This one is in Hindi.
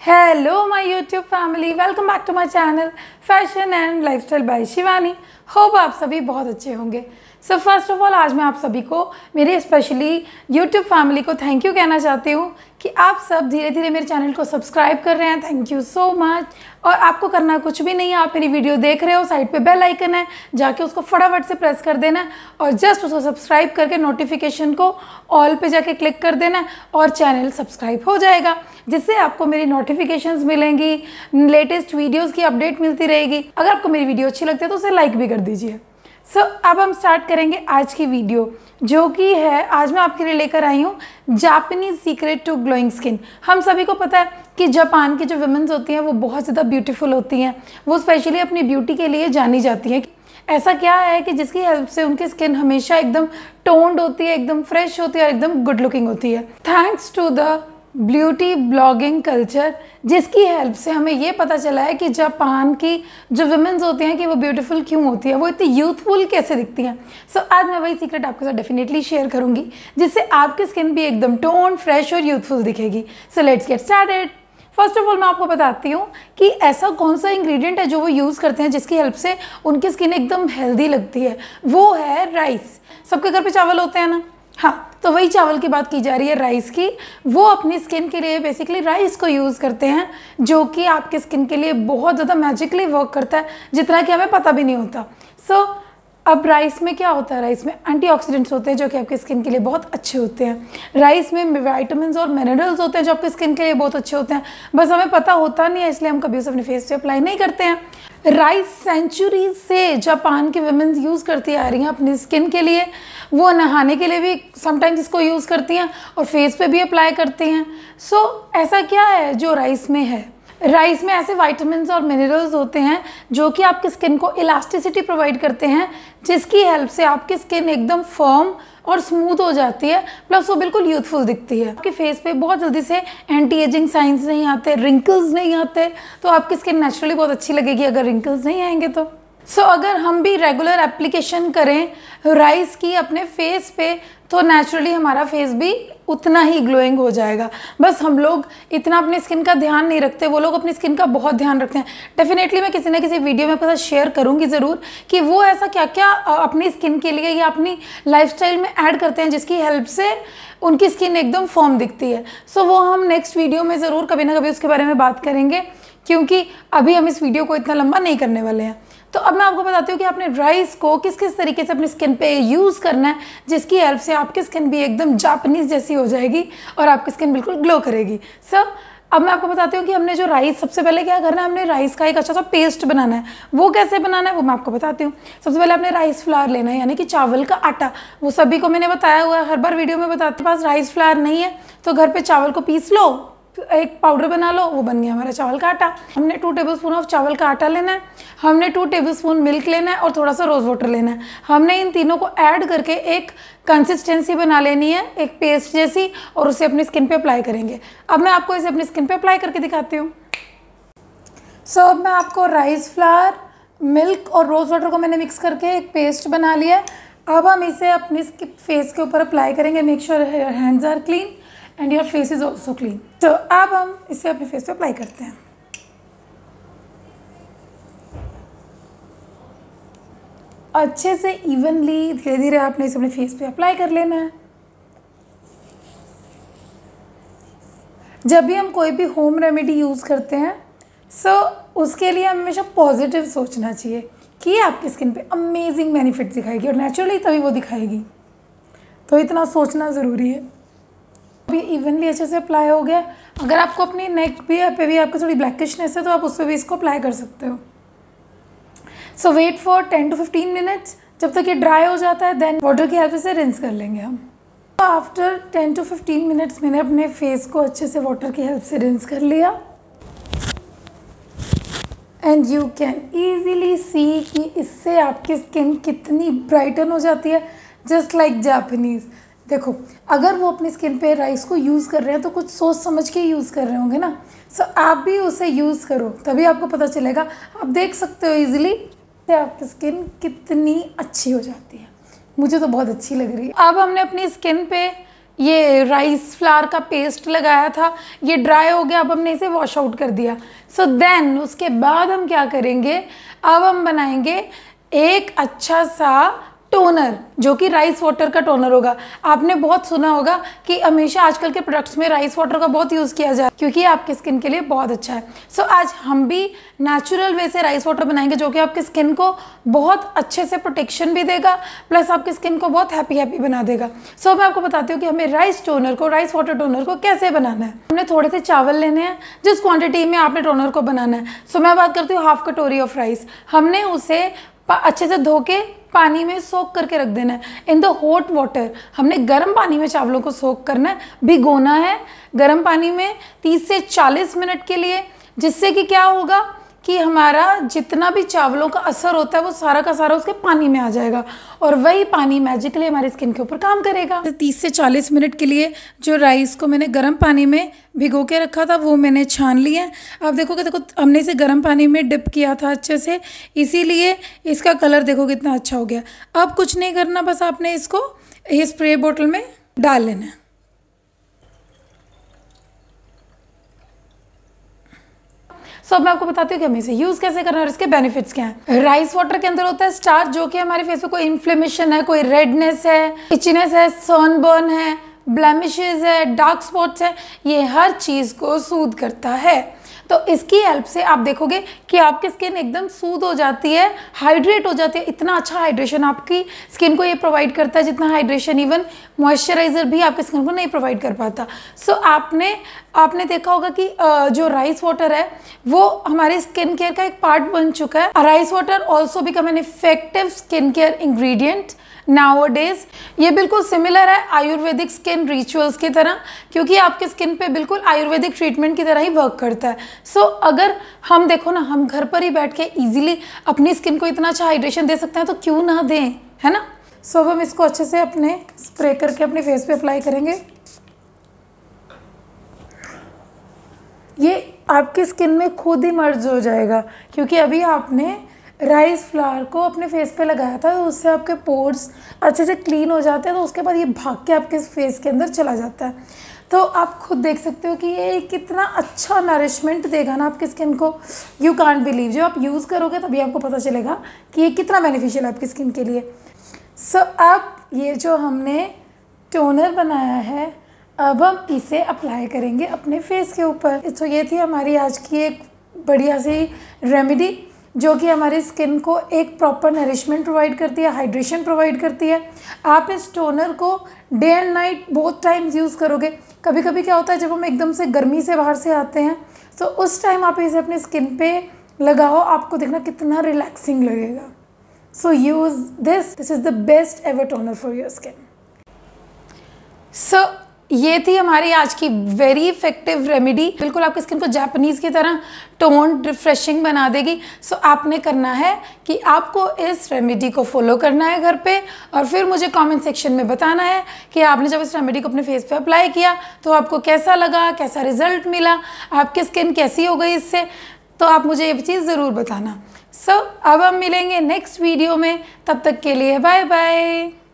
hello my YouTube family welcome back to my channel fashion and lifestyle by Shivani hope आप सभी बहुत अच्छे होंगे सो फर्स्ट ऑफ ऑल आज मैं आप सभी को मेरे स्पेशली यूट्यूब फैमिली को थैंक यू कहना चाहती हूँ कि आप सब धीरे धीरे मेरे चैनल को सब्सक्राइब कर रहे हैं थैंक यू सो मच और आपको करना कुछ भी नहीं है आप मेरी वीडियो देख रहे हो साइड पे बेल आइकन है जाके उसको फटाफट से प्रेस कर देना और जस्ट उसको सब्सक्राइब करके नोटिफिकेशन को ऑल पे जाके क्लिक कर देना और चैनल सब्सक्राइब हो जाएगा जिससे आपको मेरी नोटिफिकेशन मिलेंगी लेटेस्ट वीडियोज़ की अपडेट मिलती रहेगी अगर आपको मेरी वीडियो अच्छी लगती है तो उसे लाइक भी कर दीजिए सो so, अब हम स्टार्ट करेंगे आज की वीडियो जो कि है आज मैं आपके लिए लेकर आई हूँ Japanese secret to glowing skin हम सभी को पता है कि जापान की जो वुमेंस होती हैं वो बहुत ज़्यादा ब्यूटीफुल होती हैं वो स्पेशली अपनी ब्यूटी के लिए जानी जाती हैं ऐसा क्या है कि जिसकी हेल्प से उनकी स्किन हमेशा एकदम टोन्ड होती है एकदम फ्रेश होती है और एकदम गुड लुकिंग होती है thanks to the beauty blogging culture जिसकी हेल्प से हमें ये पता चला है कि जापान की जो वुमेंस होती हैं कि वो ब्यूटीफुल क्यों होती है वो इतनी यूथफुल कैसे दिखती हैं सो so, आज मैं वही सीक्रेट आपके साथ डेफिनेटली शेयर करूँगी जिससे आपकी स्किन भी एकदम टोन फ्रेश और यूथफुल दिखेगी so let's get started first of all मैं आपको बताती हूँ कि ऐसा कौन सा इंग्रेडिएंट है जो वो यूज़ करते हैं जिसकी हेल्प से उनकी स्किन एकदम हेल्दी लगती है वो है राइस सबके घर पे चावल होते हैं ना हाँ तो वही चावल की बात की जा रही है राइस की वो अपनी स्किन के लिए बेसिकली राइस को यूज़ करते हैं जो कि आपके स्किन के लिए बहुत ज़्यादा मैजिकली वर्क करता है जितना कि हमें पता भी नहीं होता सो so, अब राइस में क्या होता है राइस में एंटीऑक्सीडेंट्स होते हैं जो कि आपके स्किन के लिए बहुत अच्छे होते हैं राइस में विटामिन और मिनरल्स होते हैं जो आपके स्किन के लिए बहुत अच्छे होते हैं बस हमें पता होता नहीं है इसलिए हम कभी उसे अपने फेस पे अप्लाई नहीं करते हैं राइस सेंचुरी से जापान के वेमेंस यूज़ करती आ रही हैं अपनी स्किन के लिए वो नहाने के लिए भी समटाइम्स इसको यूज़ करती हैं और फेस पे भी अप्लाई करती हैं सो so, ऐसा क्या है जो राइस में है राइस में ऐसे वाइटामिन और मिनरल्स होते हैं जो कि आपकी स्किन को इलास्टिसिटी प्रोवाइड करते हैं जिसकी हेल्प से आपकी स्किन एकदम फर्म और स्मूथ हो जाती है प्लस वो बिल्कुल यूथफुल दिखती है आपके फेस पे बहुत जल्दी से एंटी एजिंग साइंस नहीं आते रिंकल्स नहीं आते तो आपकी स्किन नेचुरली बहुत अच्छी लगेगी अगर रिंकल्स नहीं आएंगे तो सो so, अगर हम भी रेगुलर एप्लीकेशन करें राइस की अपने फेस पे तो नेचुरली हमारा फेस भी उतना ही ग्लोइंग हो जाएगा बस हम लोग इतना अपनी स्किन का ध्यान नहीं रखते वो लोग अपनी स्किन का बहुत ध्यान रखते हैं डेफिनेटली मैं किसी ना किसी वीडियो में पता शेयर करूँगी ज़रूर कि वो ऐसा क्या क्या अपनी स्किन के लिए या अपनी लाइफ में ऐड करते हैं जिसकी हेल्प से उनकी स्किन एकदम फॉर्म दिखती है सो so, वो हम नेक्स्ट वीडियो में ज़रूर कभी ना कभी उसके बारे में बात करेंगे क्योंकि अभी हम इस वीडियो को इतना लंबा नहीं करने वाले हैं तो अब मैं आपको बताती हूँ कि आपने राइस को किस किस तरीके से अपनी स्किन पे यूज़ करना है जिसकी हेल्प से आपकी स्किन भी एकदम जापनीज़ जैसी हो जाएगी और आपकी स्किन बिल्कुल ग्लो करेगी सर अब मैं आपको बताती हूँ कि हमने जो राइस सबसे पहले क्या करना है हमने राइस का एक अच्छा सा पेस्ट बनाना है वो कैसे बनाना है वो मैं आपको बताती हूँ सबसे पहले आपने राइस फ्लावर लेना है यानी कि चावल का आटा वो सभी को मैंने बताया हुआ है हर बार वीडियो में बताते पास राइस फ्लावर नहीं है तो घर पर चावल को पीस लो एक पाउडर बना लो वो बन गया हमारा चावल का आटा हमने टू टेबल स्पून ऑफ चावल का आटा लेना है हमने टू टेबल स्पून मिल्क लेना है और थोड़ा सा रोज़ वाटर लेना है हमने इन तीनों को ऐड करके एक कंसिस्टेंसी बना लेनी है एक पेस्ट जैसी और उसे अपनी स्किन पे अप्लाई करेंगे अब मैं आपको इसे अपनी स्किन पर अप्लाई करके दिखाती हूँ सो so, अब मैं आपको राइस फ्लावर मिल्क और रोज़ वाटर को मैंने मिक्स करके एक पेस्ट बना लिया है अब हम इसे अपने फेस के ऊपर अप्लाई करेंगे make sure hands are clean and your face is also clean तो अब हम इसे अपने फेस पे अप्लाई करते हैं अच्छे से इवनली धीरे धीरे आपने इसे अपने फेस पे अप्लाई कर लेना है जब भी हम कोई भी होम रेमेडी यूज़ करते हैं सो so, उसके लिए हमें हमेशा पॉजिटिव सोचना चाहिए कि ये आपकी स्किन पे अमेजिंग बेनिफिट दिखाएगी और नेचुरली तभी वो दिखाएगी तो इतना सोचना ज़रूरी है भी इवनली अच्छे से अप्लाई हो गया अगर आपको अपनी नेक भी पे भी आपकी थोड़ी ब्लैकिशनेस है तो आप उस पर भी इसको अप्लाई कर सकते हो so wait for ten to fifteen minutes जब तक ये ड्राई हो जाता है देन वाटर की हेल्प से रिंस कर लेंगे हम तो after ten to fifteen minutes मैंने अपने फेस को अच्छे से वाटर की हेल्प से रिंस कर लिया and you can easily see कि इससे आपकी स्किन कितनी ब्राइटन हो जाती है जस्ट लाइक जापनीज़ देखो अगर वो अपनी स्किन पे राइस को यूज़ कर रहे हैं तो कुछ सोच समझ के यूज़ कर रहे होंगे ना सो so, आप भी उसे यूज़ करो तभी आपको पता चलेगा आप देख सकते हो ईजिली कि आपकी स्किन कितनी अच्छी हो जाती है मुझे तो बहुत अच्छी लग रही है अब हमने अपनी स्किन पे ये राइस फ्लावर का पेस्ट लगाया था ये ड्राई हो गया अब हमने इसे वॉश आउट कर दिया सो so देन उसके बाद हम क्या करेंगे अब हम बनाएंगे एक अच्छा सा टोनर जो कि राइस वाटर का टोनर होगा आपने बहुत सुना होगा कि हमेशा आजकल के प्रोडक्ट्स में राइस वाटर का बहुत यूज़ किया जाए क्योंकि आपके आपकी स्किन के लिए बहुत अच्छा है सो so, आज हम भी नेचुरल वे से राइस वाटर बनाएंगे जो कि आपकी स्किन को बहुत अच्छे से प्रोटेक्शन भी देगा प्लस आपकी स्किन को बहुत हैप्पी हैप्पी बना देगा सो so, मैं आपको बताती हूँ कि हमें राइस टोनर को राइस वाटर टोनर को कैसे बनाना है हमने थोड़े से चावल लेने हैं जिस क्वान्टिटी में आपने टोनर को बनाना है सो so, मैं बात करती हूँ हाफ कटोरी ऑफ राइस हमने उसे अच्छे से धो के पानी में सोख करके रख देना है इन द हॉट वाटर हमने गर्म पानी में चावलों को सोख करना है भिगोना है गर्म पानी में 30 से 40 मिनट के लिए जिससे कि क्या होगा कि हमारा जितना भी चावलों का असर होता है वो सारा का सारा उसके पानी में आ जाएगा और वही पानी मैजिकली हमारी स्किन के ऊपर काम करेगा तो तीस से चालीस मिनट के लिए जो राइस को मैंने गर्म पानी में भिगो के रखा था वो मैंने छान लिया है अब देखोगे देखो हमने इसे गर्म पानी में डिप किया था अच्छे से इसीलिए इसका कलर देखो कितना अच्छा हो गया अब कुछ नहीं करना बस आपने इसको ये स्प्रे बोतल में डाल लेना है सो अब मैं आपको बताती हूँ कि हमें इसे यूज़ कैसे करना है और इसके बेनिफिट्स क्या हैं राइस वाटर के अंदर होता है स्टार्च जो कि हमारे फेस पे कोई इन्फ्लेमेशन है कोई रेडनेस है इचिनेस है सोनबर्न है ब्लैमिशेज है डार्क स्पॉट्स है ये हर चीज़ को सूद करता है तो इसकी हेल्प से आप देखोगे कि आपकी स्किन एकदम सूद हो जाती है हाइड्रेट हो जाती है इतना अच्छा हाइड्रेशन आपकी स्किन को ये प्रोवाइड करता है जितना हाइड्रेशन इवन मॉइस्चराइज़र भी आपकी स्किन को नहीं प्रोवाइड कर पाता सो so, आपने आपने देखा होगा कि जो राइस वाटर है वो हमारे स्किन केयर का एक पार्ट बन चुका है rice water also become an effective skin care ingredient nowadays ये बिल्कुल सिमिलर है आयुर्वेदिक स्किन रिचुअल्स की तरह क्योंकि आपके स्किन पे बिल्कुल आयुर्वेदिक ट्रीटमेंट की तरह ही वर्क करता है सो so, अगर हम देखो ना हम घर पर ही बैठ के ईजिली अपनी स्किन को इतना अच्छा हाइड्रेशन दे सकते हैं तो क्यों ना दें है ना सो so, अब हम इसको अच्छे से अपने स्प्रे करके अपने फेस पे अप्लाई करेंगे ये आपकी स्किन में खुद ही मर्ज हो जाएगा क्योंकि अभी आपने राइस फ्लावर को अपने फेस पे लगाया था तो उससे आपके पोर्स अच्छे से क्लीन हो जाते हैं तो उसके बाद ये भाग के आपके फेस के अंदर चला जाता है तो आप खुद देख सकते हो कि ये कितना अच्छा नरिशमेंट देगा ना आपकी स्किन को यू कॉन्ट बिलीव जो आप यूज़ करोगे तभी आपको पता चलेगा कि ये कितना बेनिफिशियल है आपकी स्किन के लिए सो so, अब ये जो हमने टोनर बनाया है अब हम इसे अप्लाई करेंगे अपने फेस के ऊपर तो so, ये थी हमारी आज की एक बढ़िया सी रेमेडी जो कि हमारी स्किन को एक प्रॉपर नरिशमेंट प्रोवाइड करती है हाइड्रेशन प्रोवाइड करती है आप इस टोनर को डे एंड नाइट बहुत टाइम्स यूज़ करोगे कभी कभी क्या होता है जब हम एकदम से गर्मी से बाहर से आते हैं तो उस टाइम आप इसे अपनी स्किन पे लगाओ आपको देखना कितना रिलैक्सिंग लगेगा so use this this is the best ever toner for your skin so ये थी हमारी आज की वेरी इफेक्टिव रेमेडी बिल्कुल आपकी स्किन को जापानीज़ की तरह टोन रिफ्रेशिंग बना देगी सो so, आपने करना है कि आपको इस रेमेडी को फॉलो करना है घर पे और फिर मुझे कमेंट सेक्शन में बताना है कि आपने जब इस रेमेडी को अपने फेस पे अप्लाई किया तो आपको कैसा लगा कैसा रिजल्ट मिला आपकी स्किन कैसी हो गई इससे तो आप मुझे ये चीज़ ज़रूर बताना सो so, अब हम मिलेंगे नेक्स्ट वीडियो में तब तक के लिए बाय बाय